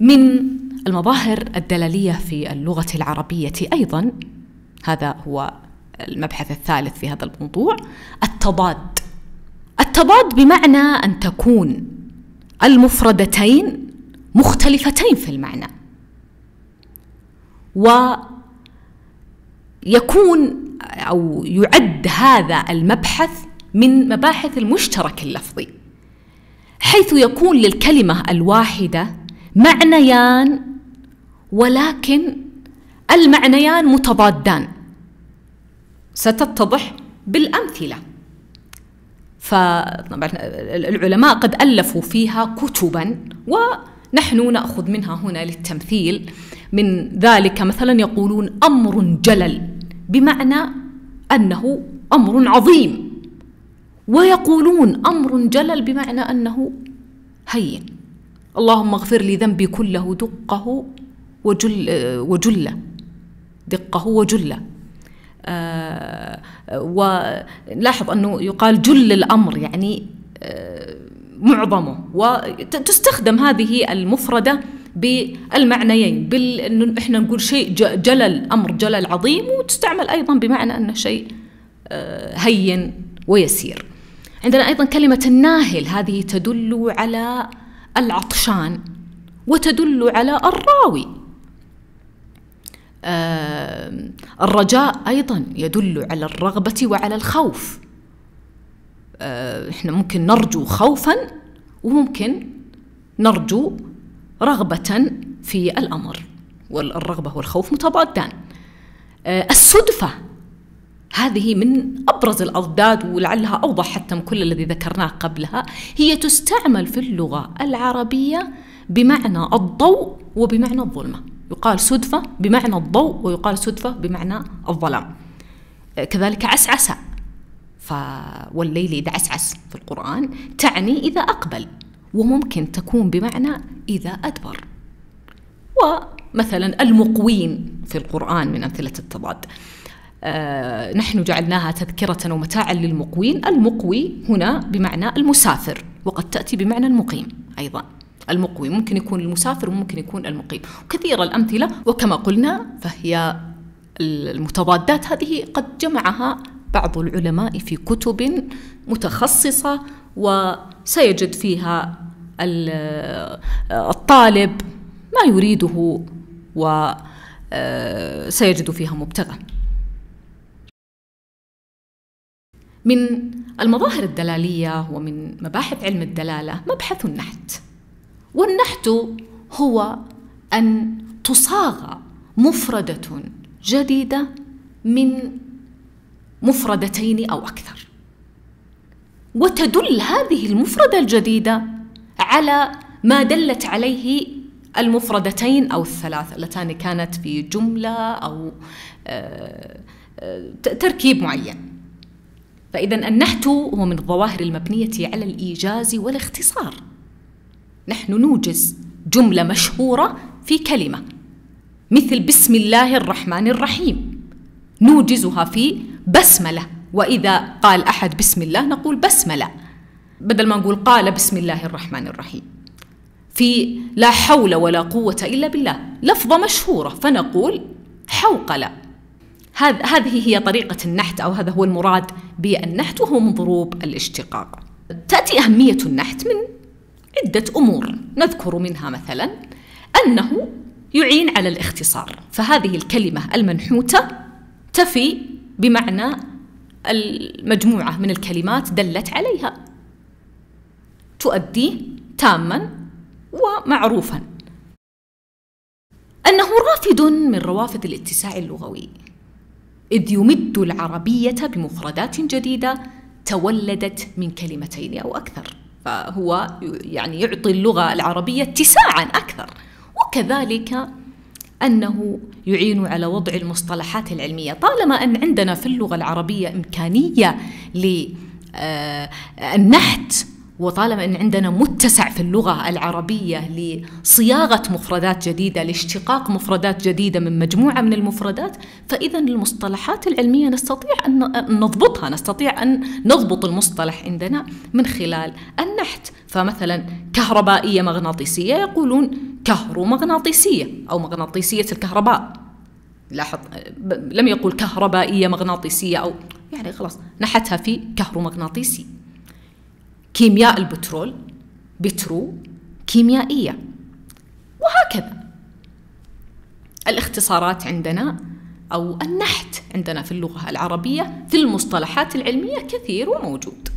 من المظاهر الدلاليه في اللغه العربيه ايضا هذا هو المبحث الثالث في هذا الموضوع التضاد التضاد بمعنى ان تكون المفردتين مختلفتين في المعنى ويكون او يعد هذا المبحث من مباحث المشترك اللفظي حيث يكون للكلمه الواحده معنيان ولكن المعنيان متضادان ستتضح بالامثله فطبعا العلماء قد الفوا فيها كتبا ونحن ناخذ منها هنا للتمثيل من ذلك مثلا يقولون امر جلل بمعنى انه امر عظيم ويقولون امر جلل بمعنى انه هين اللهم اغفر لي ذنبي كله دقه وجل وجله دقه وجله آه، ولاحظ أنه يقال جل الأمر يعني آه، معظمه وتستخدم هذه المفردة بالمعنيين انه إحنا نقول شيء جلل الأمر جلل عظيم وتستعمل أيضا بمعنى أنه شيء آه، هين ويسير عندنا أيضا كلمة الناهل هذه تدل على العطشان وتدل على الراوي آه الرجاء أيضا يدل على الرغبة وعلى الخوف آه إحنا ممكن نرجو خوفا وممكن نرجو رغبة في الأمر والرغبة والخوف متضادان آه الصدفه هذه من أبرز الأضداد ولعلها أوضح حتى من كل الذي ذكرناه قبلها هي تستعمل في اللغة العربية بمعنى الضوء وبمعنى الظلمة يقال سدفة بمعنى الضوء ويقال سدفة بمعنى الظلام كذلك عسعسة ف... والليل إذا عسعس في القرآن تعني إذا أقبل وممكن تكون بمعنى إذا أدبر ومثلا المقوين في القرآن من أمثلة التضاد آه، نحن جعلناها تذكرة ومتاعا للمقوين المقوي هنا بمعنى المسافر وقد تأتي بمعنى المقيم أيضا المقوي ممكن يكون المسافر وممكن يكون المقيم كثير الأمثلة وكما قلنا فهي المتضادات هذه قد جمعها بعض العلماء في كتب متخصصة وسيجد فيها آه، الطالب ما يريده وسيجد آه، فيها مبتغى من المظاهر الدلالية ومن مباحث علم الدلالة مبحث النحت والنحت هو أن تصاغ مفردة جديدة من مفردتين أو أكثر وتدل هذه المفردة الجديدة على ما دلت عليه المفردتين أو الثلاث اللتان كانت في جملة أو آه، آه، تركيب معين فإذا النحت هو من الظواهر المبنية على الإيجاز والاختصار نحن نوجز جملة مشهورة في كلمة مثل بسم الله الرحمن الرحيم نوجزها في بسملة وإذا قال أحد بسم الله نقول بسملة بدل ما نقول قال بسم الله الرحمن الرحيم في لا حول ولا قوة إلا بالله لفظة مشهورة فنقول حوقلة هذه هي طريقة النحت أو هذا هو المراد بالنحت وهو من ضروب الاشتقاق تأتي أهمية النحت من عدة أمور نذكر منها مثلا أنه يعين على الاختصار فهذه الكلمة المنحوتة تفي بمعنى المجموعة من الكلمات دلت عليها تؤدي تاما ومعروفا أنه رافد من روافد الاتساع اللغوي إذ يمد العربية بمفردات جديدة تولدت من كلمتين أو أكثر فهو يعني يعطي اللغة العربية اتساعا أكثر وكذلك أنه يعين على وضع المصطلحات العلمية طالما أن عندنا في اللغة العربية إمكانية للنحت آه، وطالما ان عندنا متسع في اللغه العربيه لصياغه مفردات جديده لاشتقاق مفردات جديده من مجموعه من المفردات فاذا المصطلحات العلميه نستطيع ان نضبطها نستطيع ان نضبط المصطلح عندنا من خلال النحت فمثلا كهربائيه مغناطيسيه يقولون كهرومغناطيسيه او مغناطيسيه الكهرباء لاحظ لم يقول كهربائيه مغناطيسيه او يعني خلاص نحتها في كهرومغناطيسي كيمياء البترول بترو كيميائية وهكذا الاختصارات عندنا أو النحت عندنا في اللغة العربية في المصطلحات العلمية كثير وموجود